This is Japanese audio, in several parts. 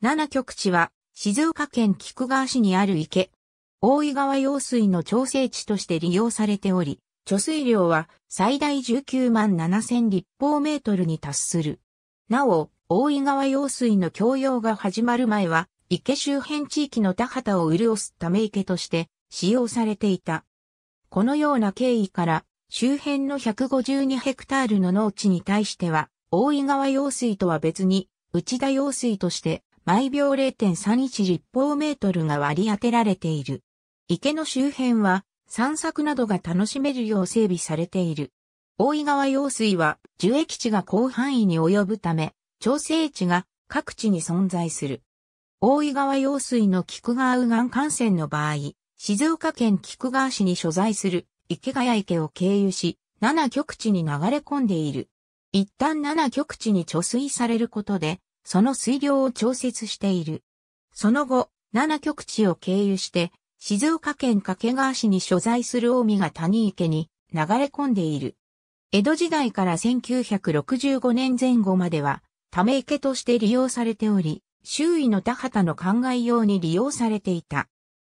7局地は、静岡県菊川市にある池、大井川用水の調整地として利用されており、貯水量は最大19万7千立方メートルに達する。なお、大井川用水の供用が始まる前は、池周辺地域の田畑を潤すため池として使用されていた。このような経緯から、周辺の152ヘクタールの農地に対しては、大井川用水とは別に、内田用水として毎秒0.31立方メートルが割り当てられている。池の周辺は散策などが楽しめるよう整備されている。大井川用水は樹液地が広範囲に及ぶため、調整地が各地に存在する。大井川用水の菊川右岸幹線の場合、静岡県菊川市に所在する池ヶ谷池を経由し、7局地に流れ込んでいる。一旦7局地に貯水されることで、その水量を調節している。その後、7局地を経由して、静岡県掛川市に所在する大見が谷池に流れ込んでいる。江戸時代から1965年前後までは、ため池として利用されており、周囲の田畑の灌漑用に利用されていた。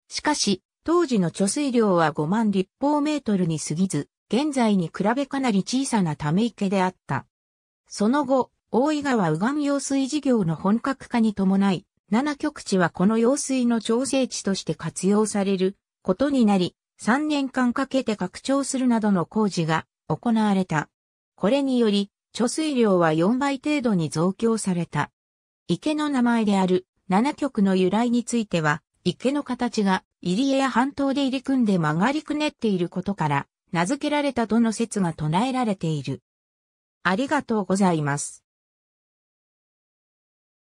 しかし、当時の貯水量は5万立方メートルに過ぎず、現在に比べかなり小さなため池であった。その後、大井川右岸用水事業の本格化に伴い、7局地はこの用水の調整地として活用されることになり、3年間かけて拡張するなどの工事が行われた。これにより、貯水量は4倍程度に増強された。池の名前である7局の由来については、池の形が入江や半島で入り組んで曲がりくねっていることから、名付けられたとの説が唱えられている。ありがとうございます。